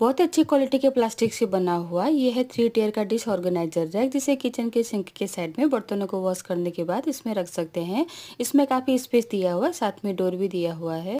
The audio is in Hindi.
बहुत अच्छी क्वालिटी के प्लास्टिक से बना हुआ यह है थ्री टेयर का डिश ऑर्गेनाइजर रैक जिसे किचन के सिंक के साइड में बर्तनों को वॉश करने के बाद इसमें रख सकते हैं इसमें काफ़ी स्पेस दिया हुआ है साथ में डोर भी दिया हुआ है